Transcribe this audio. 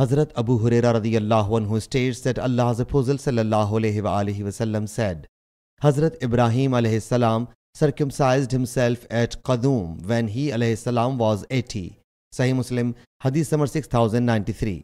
Hazrat Abu Huraira radiyallahu anhu states that Allah's Apostle sallallahu alayhi wasallam said, Hazrat Ibrahim alayhi salam circumcised himself at Qadum when he alayhi salam was 80. Sahih Muslim, Hadith number 6093.